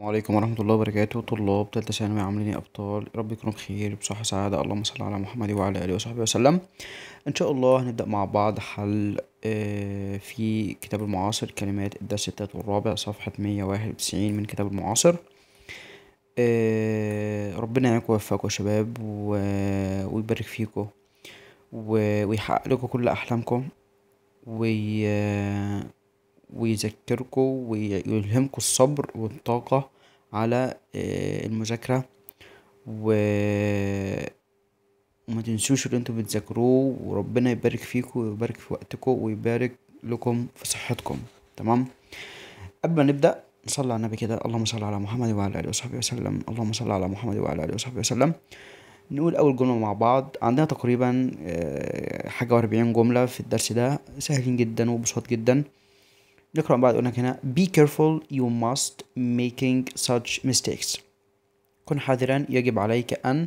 عليكم ورحمة الله وبركاته طلاب تالتة ثانوي عاملين إيه؟ أبطال رب يكونوا بخير بصحة سعادة اللهم صل على محمد وعلى آله وصحبه وسلم إن شاء الله هنبدأ مع بعض حل آه، في كتاب المعاصر كلمات الدرس التالت والرابع صفحة مية واحد وتسعين من كتاب المعاصر آه، ربنا يعينكم ويوفقكم يا شباب ويبارك فيكم ويحقق لكم كل أحلامكم وي... ويذكركم ويلهمكم الصبر والطاقة على آه، المذاكرة و وما تنسوش اللي انتم بتذاكروه وربنا يبارك فيكم ويبارك في وقتكم ويبارك لكم في صحتكم تمام قبل ما نبدا نصلي على النبي كده اللهم صل على محمد وعلى اله وصحبه وسلم اللهم صل على محمد وعلى اله وصحبه وسلم نقول اول جمله مع بعض عندنا تقريبا آه، حاجه واربعين جمله في الدرس ده سهلين جدا وبساط جدا نقرأ بعد هناك هنا be careful you must making such mistakes كن حذرا يجب عليك أن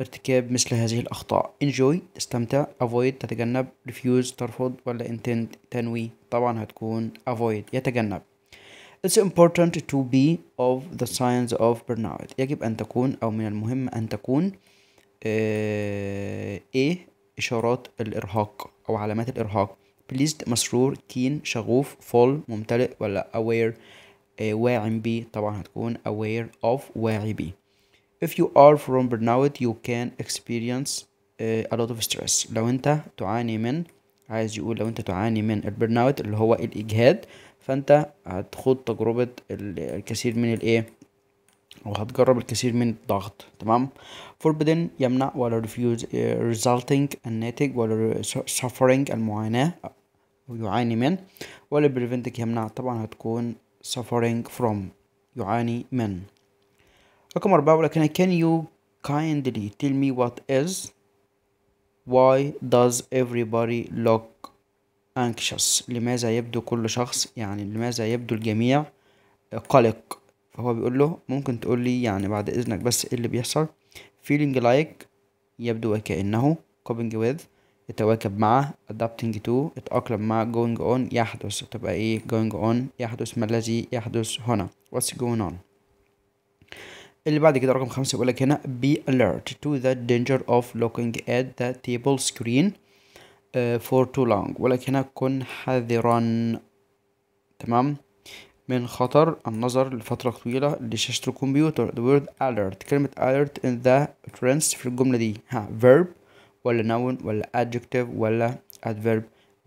ارتكاب مثل هذه الأخطاء enjoy استمتع avoid تتجنب refuse ترفض ولا intend تنوي طبعا هتكون avoid يتجنب It's important to be of the signs of burnout يجب أن تكون أو من المهم أن تكون آه، إيه إشارات الإرهاق أو علامات الإرهاق بليزد مسرور كين شغوف فول ممتلئ ولا aware آه بي طبعا هتكون aware of واعي بي if you are from burnout you can experience آه، a lot of stress لو انت تعاني من عايز يقول لو انت تعاني من البرناوت اللي هو الاجهاد فانت هتخوض تجربة الكثير من الايه او هتجرب الكثير من الضغط تمام forbidden يمنع ولا refuse آه، resulting الناتج ولا suffering المعاناة ويعاني من والبريفنتك يمنع طبعا هتكون suffering from يعاني من رقم أربعة ولكن can you kindly tell me what is why does everybody look anxious لماذا يبدو كل شخص يعني لماذا يبدو الجميع قلق فهو بيقول له ممكن تقول لي يعني بعد إذنك بس إيه اللي بيحصل feeling like يبدو وكأنه coping with يتواكب مع adapting to يتأقلم مع going on يحدث تبقى ايه going on يحدث ما الذي يحدث هنا what's going on اللي بعد كده رقم خمسة يقولك هنا be alert to the danger of looking at the table screen uh, for too long ولكن هنا كن حذرا تمام من خطر النظر لفترة طويلة لشاشة الكمبيوتر the word alert كلمة alert in the trends في الجملة دي ها verb ولا noun ولا adjective ولا adverb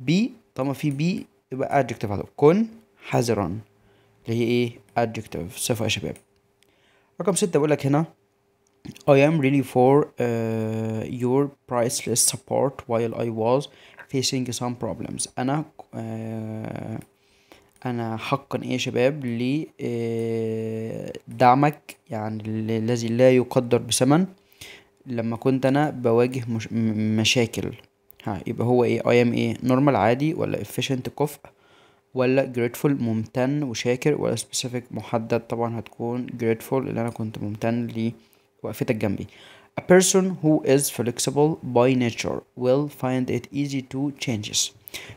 be طالما في بي يبقى adjective هذا كن حذرا اللي هي ايه adjective صفة يا شباب رقم ستة بقول لك هنا I am really for uh, your priceless support while I was facing some problems أنا uh, أنا حقا إيه يا شباب لدعمك آه، يعني الذي لا يقدر بثمن لما كنت انا بواجه مش... مشاكل ها يبقى هو ايه اي ام ايه نورمال عادي ولا efficient كفء ولا grateful ممتن وشاكر ولا specific محدد طبعا هتكون grateful اللي انا كنت ممتن لوقفتك جنبي A person who is flexible by nature will find it easy to changes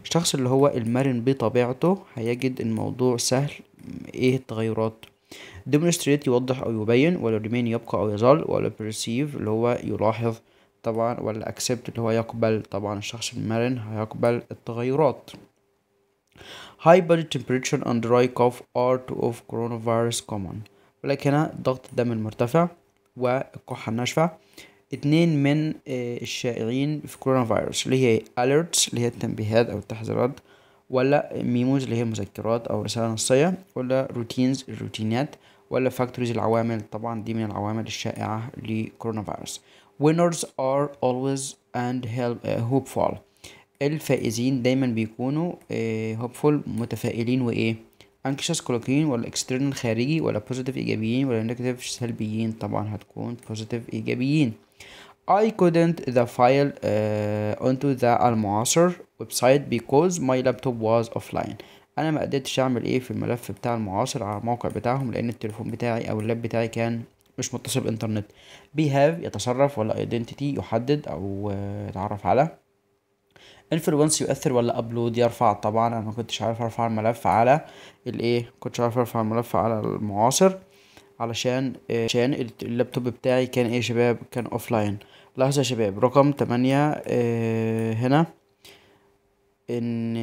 الشخص اللي هو المرن بطبيعته هيجد الموضوع سهل ايه التغيرات demonstrate يوضح أو يبين ولا remain يبقى أو يظل ولا perceive اللي هو يلاحظ طبعا ولا accept اللي هو يقبل طبعا الشخص المرن هيقبل التغيرات high body temperature and dry cough are two of coronavirus common ولكن هنا ضغط الدم المرتفع والكحة الناشفة اتنين من آه، الشائعين في كورونا فيروس اللي هي alerts اللي هي التنبيهات أو التحذيرات ولا ميموز اللي هي مذكرات أو رسالة نصية ولا روتينز الروتينات ولا فاكتورز العوامل طبعا دي من العوامل الشائعة لكورونا فيروس winners are always and help, uh, hopeful الفائزين دايما بيكونوا uh, hopeful متفائلين وايه anxious colloquial ولا external خارجي ولا positive ايجابيين ولا negative سلبيين طبعا هتكون positive ايجابيين I couldn't the file uh, onto the المعاصر website because my laptop was offline انا ما قدرتش اعمل ايه في الملف بتاع المعاصر على الموقع بتاعهم لان التليفون بتاعي او اللاب بتاعي كان مش متصل بانترنت هاف يتصرف ولا ايدنتيتي يحدد او آه، يتعرف على انفلونس يؤثر ولا ابلود يرفع طبعا انا ما كنتش عارف ارفع الملف على الايه كنتش عارف ارفع الملف على المعاصر علشان آه، عشان اللابتوب بتاعي كان ايه شباب كان اوف لاين لحظه يا شباب رقم تمانية آه، هنا ان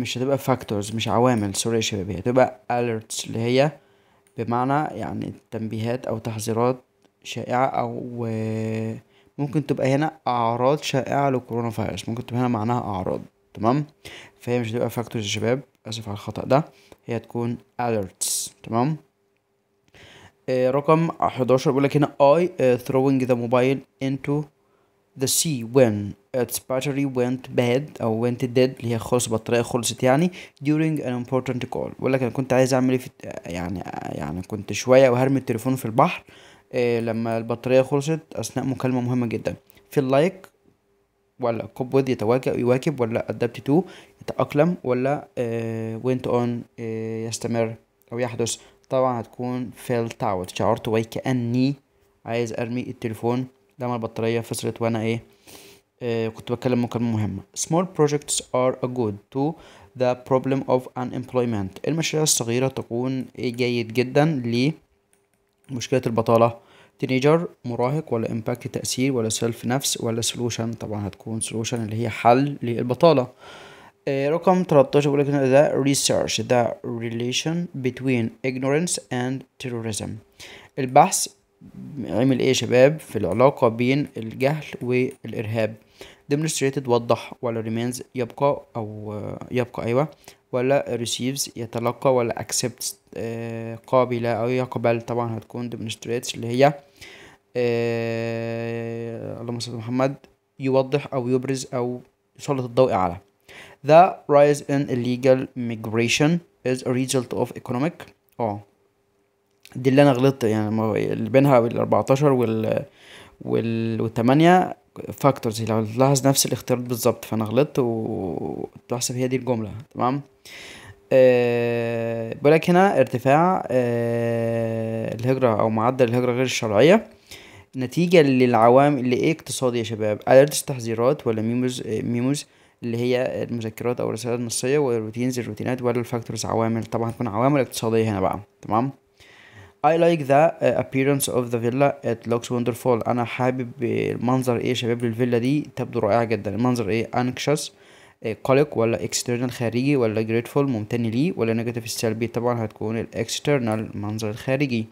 مش هتبقى فاكتورز مش عوامل سوري يا شباب هتبقى alerts اللي هي بمعنى يعني تنبيهات او تحذيرات شائعة او آه، ممكن تبقى هنا اعراض شائعة لكورونا فيروس ممكن تبقى هنا معناها اعراض تمام فهي مش هتبقى فاكتورز يا شباب اسف على الخطأ ده هي تكون alerts تمام آه، رقم 11 بيقول لك هنا I آه، throwing the mobile into the sea when Uh, its battery went bad او went dead اللي هي خلص البطارية خلصت يعني during an important call بقول لك انا كنت عايز اعمل ايه يعني يعني كنت شوية وهرمي التليفون في البحر إيه لما البطارية خلصت اثناء مكالمة مهمة جدا في اللايك ولا كوبود يتواكب يواكب ولا ادابت تو يتأقلم ولا إيه went on إيه يستمر او يحدث طبعا هتكون felt out شعرت وكأني عايز ارمي التليفون لما البطارية فصلت وانا ايه آه، كنت بتكلم مكالمة مهمة small projects are a good to the problem of unemployment المشاريع الصغيرة تكون جيد جدا لمشكلة البطالة تينيجر مراهق ولا امباكت تأثير ولا سيلف نفس ولا سولوشن طبعا هتكون سولوشن اللي هي حل للبطالة آه، رقم 13 بيقول لك research the relation between ignorance and terrorism البحث عمل ايه يا شباب في العلاقة بين الجهل والإرهاب demonstrated وضح ولا remains يبقى أو يبقى أيوة ولا receives يتلقى ولا accepts آه، قابلة أو يقبل طبعا هتكون demonstrates اللي هي آه، اللهم صل محمد يوضح أو يبرز أو يسلط الضوء على The rise in illegal migration is a result of economic اه دي اللي انا غلطت يعني ما بينها ال 14 وال وال 8 فاكتورز يعني لو تلاحظ نفس الاختيارات بالظبط فانا غلطت وتحسب هي دي الجمله تمام أه بقولك هنا ارتفاع أه الهجرة أو معدل الهجرة غير الشرعية نتيجة للعوامل اللي ايه اقتصادي يا شباب أليرتس تحذيرات ولا ميموز ميموز اللي هي المذكرات أو الرسائل النصية والروتينز الروتينات ولا الفاكتورز عوامل طبعا هتكون عوامل اقتصادية هنا بقى تمام I like the uh, appearance of the villa it looks wonderful انا حابب آه، المنظر ايه شباب للفيلا دي تبدو رائعة جدا المنظر ايه anxious قلق آه، ولا external خارجي ولا grateful ممتن ليه ولا negative السلبي طبعا هتكون external المنظر الخارجي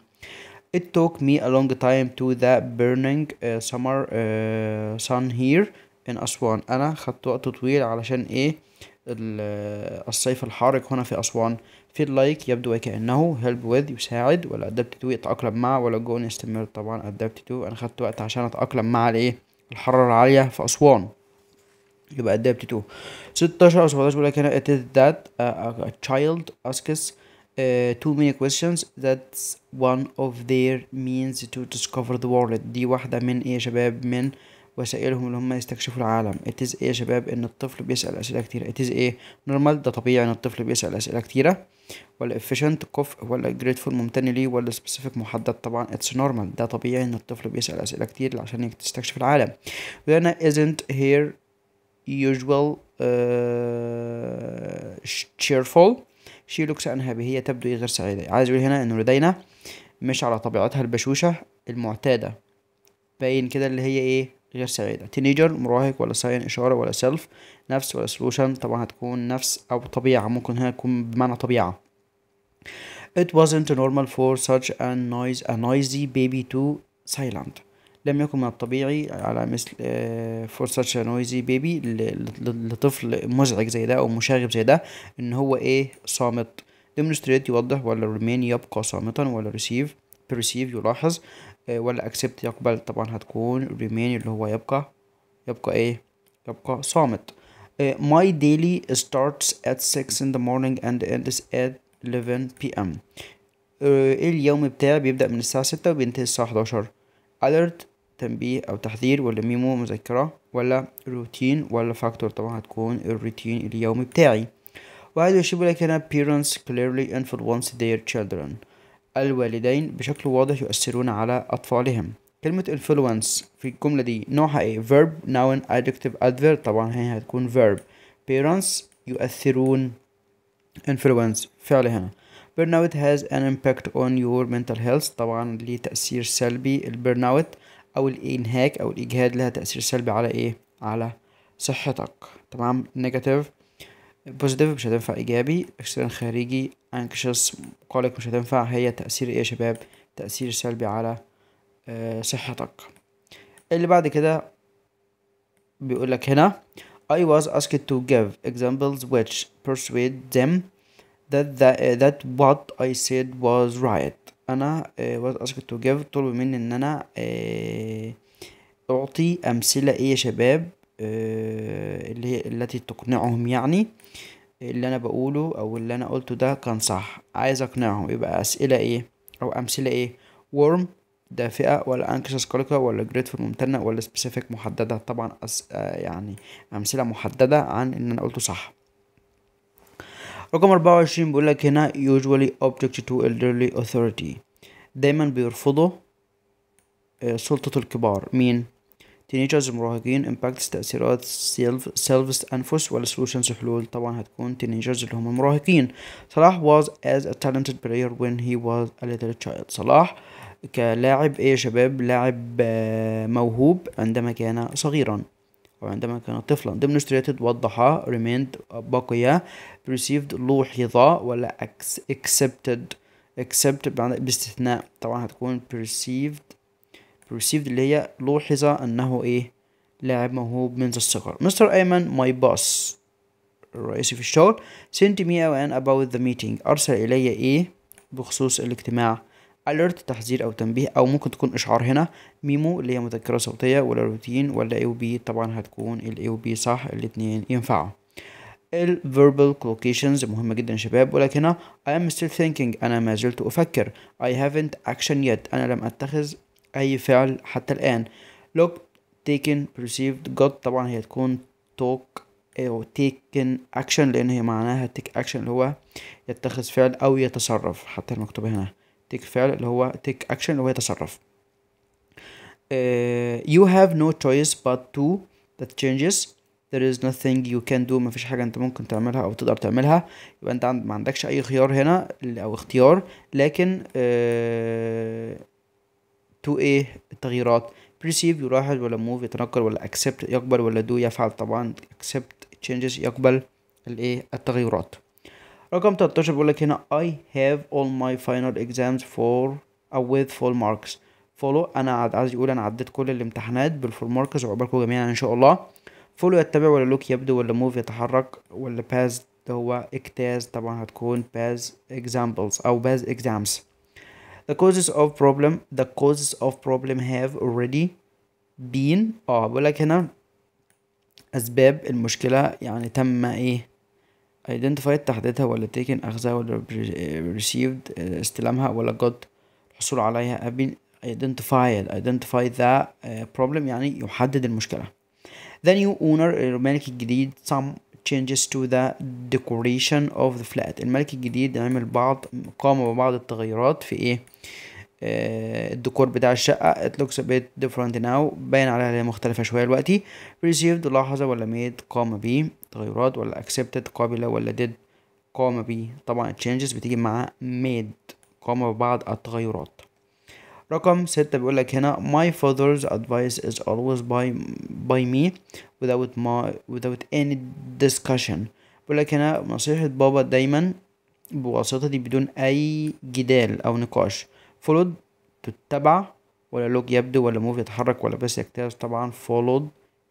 it took me a long time to the burning uh, summer uh, sun here in أسوان أنا خدت وقت طويل علشان إيه الصيف الحارق هنا في أسوان في اللايك يبدو وكأنه هيلب وذ يساعد ولا ادابت تو يتأقلم مع ولا جون يستمر طبعا ادابت تو انا خدت وقت عشان اتأقلم مع الايه الحرارة العالية في أسوان يبقى ادابت تو 16 او 17 بيقول لك هنا it is that a, a child asks Uh, too many questions that's one of their means to discover the world دي واحدة من ايه يا شباب من وسائلهم اللي هم يستكشفوا العالم it is ايه يا شباب ان الطفل بيسأل اسئلة كتيرة it is ايه normal ده طبيعي ان الطفل بيسأل اسئلة كتيرة ولا efficient كفء ولا grateful ممتن ليه ولا specific محدد طبعا it's normal ده طبيعي ان الطفل بيسأل اسئلة كتير عشان يستكشف العالم وهنا isn't here usual uh, cheerful she looks unhappy هي تبدو غير سعيدة عايز اقول هنا ان لدينا مش على طبيعتها البشوشة المعتادة باين كده اللي هي ايه غير سعيدة تينيجر مراهق ولا ساين إشارة ولا سيلف نفس ولا سولوشن طبعا هتكون نفس أو طبيعة ممكن هنا تكون بمعنى طبيعة It wasn't normal for such a noise a noisy baby to silent لم يكن من الطبيعي على مثل آه، for such a noisy baby لطفل مزعج زي ده أو مشاغب زي ده إن هو إيه صامت demonstrate يوضح ولا remain يبقى صامتا ولا receive perceive يلاحظ آه، ولا accept يقبل طبعا هتكون remain اللي هو يبقى يبقى ايه يبقى صامت آه، my daily starts at 6 in the morning and ends at 11 pm آه، اليوم بتاعي بيبدأ من الساعة 6 وبينتهي الساعة 11 alert تنبيه أو تحذير ولا ميمو مذكرة ولا روتين ولا فاكتور طبعا هتكون الروتين اليومي بتاعي وهذا يشير لك هنا parents clearly influence their children الوالدين بشكل واضح يؤثرون على أطفالهم كلمة influence في الجملة دي نوعها ايه verb noun adjective adverb طبعا هي هتكون verb parents يؤثرون influence فعل هنا burnout has an impact on your mental health طبعا ليه تأثير سلبي البرن أو الإنهاك أو الإجهاد لها تأثير سلبي على ايه على صحتك تمام negative البوزيتيف مش هتنفع ايجابي اكسترن خارجي anxious قلق مش هتنفع هي تأثير ايه يا شباب تأثير سلبي على آه، صحتك اللي بعد كده بيقول لك هنا I was asked to give examples which persuade them that the, that what I said was right أنا آه، was asked to give طلب مني إن أنا آه، أعطي أمثلة إيه يا شباب آه، اللي التي تقنعهم يعني اللي انا بقوله او اللي انا قلته ده كان صح عايز اقنعهم يبقى اسئله ايه او امثله ايه ورم دافئة ولا انكسس قلقة ولا جريتفول ممتنة ولا سبيسيفيك محددة طبعا أس... آه، يعني أمثلة محددة عن إن أنا قلته صح رقم أربعة وعشرين بيقولك هنا usually object to elderly authority دايما بيرفضوا آه، سلطة الكبار مين تينيجرز مراهقين امباكت تأثيرات سيلف سيلفس أنفس ولا سولوشنز حلول طبعا هتكون تينيجرز اللي هم المراهقين صلاح was as a talented player when he was a little child صلاح كلاعب ايه يا شباب لاعب آه، موهوب عندما كان صغيرا وعندما عندما كان طفلا demonstrated وضحها وضح remained بقي received لوحظ ولا accepted accepted باستثناء طبعا هتكون perceived received اللي هي لوحظ أنه إيه لاعب موهوب منذ الصغر مستر أيمن ماي باس الرئيسي في الشغل sent me an about the meeting أرسل إلي إيه بخصوص الاجتماع alert تحذير أو تنبيه أو ممكن تكون إشعار هنا ميمو اللي هي مذكرة صوتية ولا روتين ولا أو بي طبعا هتكون الأو بي صح الاتنين ينفعوا ال verbal collocations مهمة جدا يا شباب ولكن هنا I am still thinking أنا ما زلت أفكر I haven't action yet أنا لم أتخذ أي فعل حتى الآن look taken perceived got طبعا هي تكون talk أو taken action لأن هي معناها take action اللي هو يتخذ فعل أو يتصرف حتى المكتوبة هنا take فعل اللي هو take action اللي هو يتصرف uh, you have no choice but to that changes there is nothing you can do مفيش حاجة انت ممكن تعملها او تقدر تعملها يبقى انت ما عندكش اي خيار هنا او اختيار لكن uh, تو ايه التغييرات perceive يلاحظ ولا move يتنقل ولا accept يقبل ولا do يفعل طبعا accept changes يقبل الايه التغيرات رقم 13 بيقول لك هنا I have all my final exams for or uh, with full marks follow انا عايز يقول انا عديت كل الامتحانات بالفول ماركس وعقبالكم جميعا ان شاء الله follow يتبع ولا look يبدو ولا move يتحرك ولا pass ده هو اجتاز طبعا هتكون pass examples او pass exams the causes of problem the causes of problem have already been اه بقول لك هنا اسباب المشكله يعني تم ايه identified تحديدها ولا taken اخذها ولا received استلامها ولا got الحصول عليها have been identified identify the problem يعني يحدد المشكله The new owner المالك الجديد some changes to the decoration of the flat الملك الجديد عمل بعض قام ببعض التغيرات في ايه آه الديكور بتاع الشقة it looks a bit different now باين عليها هي مختلفة شوية دلوقتي received لاحظ ولا made قام به تغيرات ولا accepted قابلة ولا did قام به طبعا changes بتيجي مع made قام ببعض التغيرات رقم ستة بيقول لك هنا my father's advice is always by by me without my without any discussion بيقول لك هنا نصيحة بابا دايما بواسطتي بدون أي جدال أو نقاش followed تتبع ولا لوج يبدو ولا موف يتحرك ولا بس يكتاز طبعا followed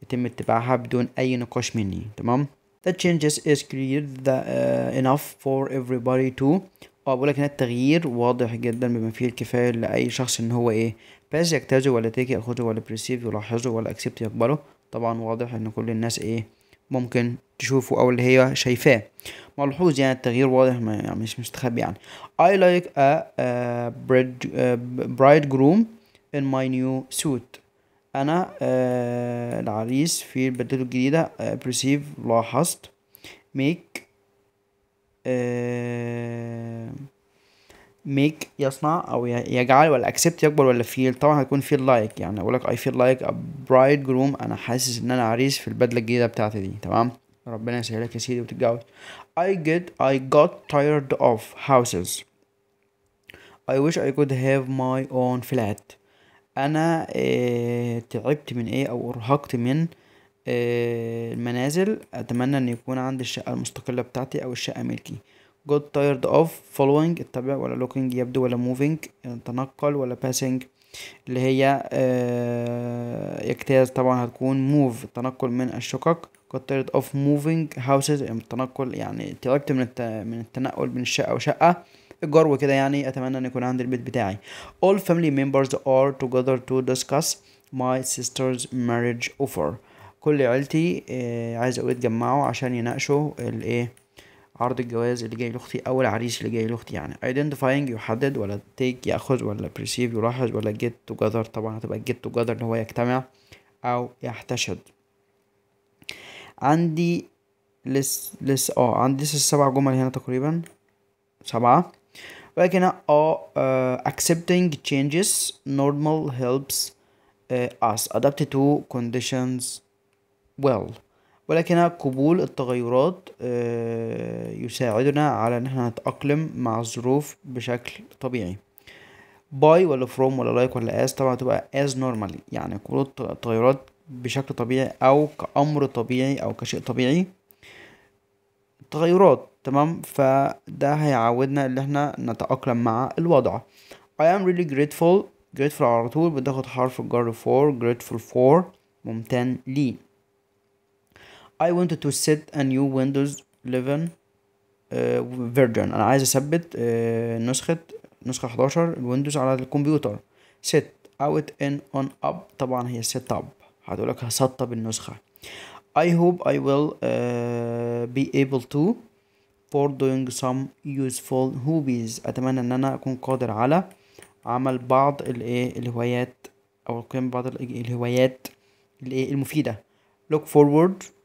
يتم اتباعها بدون أي نقاش مني تمام that changes is clear the, uh, enough for everybody to اه بقولك هنا التغيير واضح جدا بما فيه الكفاية لأي شخص إن هو إيه باز يجتازه ولا تيك يأخذه ولا بريسيف يلاحظه ولا أكسبت يقبله طبعا واضح إن كل الناس إيه ممكن تشوفه أو اللي هي شايفاه ملحوظ يعني التغيير واضح ما يعني مش مستخبي يعني I like a, a bridegroom in my new suit أنا آه، العريس في بدلته الجديدة آه، perceive لاحظت make ميك آه، يصنع او يجعل ولا اكسبت يقبل ولا فيل طبعا هتكون فيل لايك يعني اقول لك اي فيل لايك برايد جروم انا حاسس ان انا عريس في البدله الجديده بتاعتي دي تمام ربنا يسهلك يا سيدي وتتجوز I get I got tired of houses I wish I could have my own flat أنا اه تعبت من إيه أو أرهقت من إيه آه، المنازل اتمنى ان يكون عندي الشقه المستقله بتاعتي او الشقه ملكي got tired of following اتبع ولا looking يبدو ولا moving تنقل ولا passing اللي هي آه، يجتاز طبعا هتكون move التنقل من الشقق got tired of moving houses يعني التنقل يعني تعبت من من التنقل من شقة وشقة الجار وكده يعني اتمنى ان يكون عندي البيت بتاعي all family members are together to discuss my sister's marriage offer كل عيلتي آه، عايز أقول اتجمعوا عشان يناقشوا الايه عرض الجواز اللي جاي لاختي او العريس اللي جاي لاختي يعني identifying يحدد ولا take ياخذ ولا perceive يلاحظ ولا get together طبعا هتبقى get together اللي هو يجتمع او يحتشد عندي لس لس اه عندي لسه سبع جمل هنا تقريبا سبعة ولكن آه،, اه accepting changes normal helps uh, us adapt to conditions well ولكن قبول التغيرات آه، يساعدنا على ان احنا نتأقلم مع الظروف بشكل طبيعي باي ولا فروم ولا لايك like ولا as طبعا تبقى as normally يعني قبول التغيرات بشكل طبيعي او كأمر طبيعي او كشيء طبيعي تغيرات تمام فده هيعودنا ان احنا نتأقلم مع الوضع I am really grateful grateful على طول بتاخد حرف الجر for grateful for ممتن ليه I want to set a new Windows 11 uh, version انا عايز اثبت uh, نسخه نسخه 11 الويندوز على الكمبيوتر set out in on up طبعا هي set up هتقولك هسطب النسخه I hope I will uh, be able to for doing some useful hobbies اتمنى ان انا اكون قادر على عمل بعض الايه الهوايات او القيام بعض الهوايات الايه المفيده look forward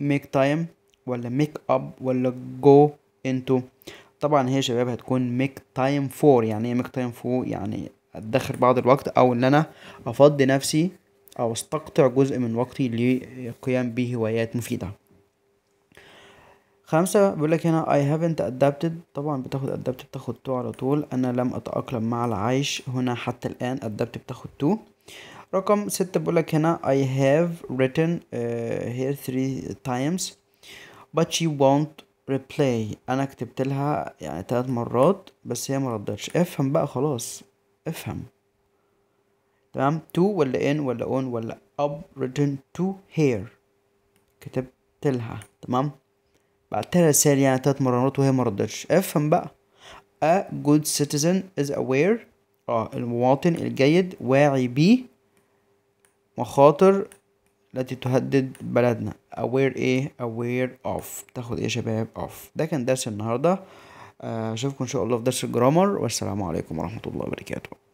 ميك تايم ولا ميك اب ولا جو انتو طبعا هي شباب هتكون ميك تايم فور يعني ايه ميك تايم فور يعني ادخر بعض الوقت او ان انا افضي نفسي او استقطع جزء من وقتي للقيام بهوايات مفيدة خمسة بيقول لك هنا I haven't adapted طبعا بتاخد adapted بتاخد تو على طول انا لم اتأقلم مع العيش هنا حتى الان adapted بتاخد تو رقم ستة بقولك هنا I have written uh, here three times but she won't reply أنا كتبت لها يعني تلات مرات بس هي مردتش افهم بقى خلاص افهم تمام to ولا in ولا on ولا up written to here كتبت لها تمام بعتلها رسالة يعني تلات مرات وهي مردتش افهم بقى A good citizen is aware اه المواطن الجيد واعي بيه مخاطر التي تهدد بلدنا aware ايه aware of تاخد ايه يا شباب of ده كان درس النهارده آه، اشوفكم ان شاء الله في درس الجرامر والسلام عليكم ورحمه الله وبركاته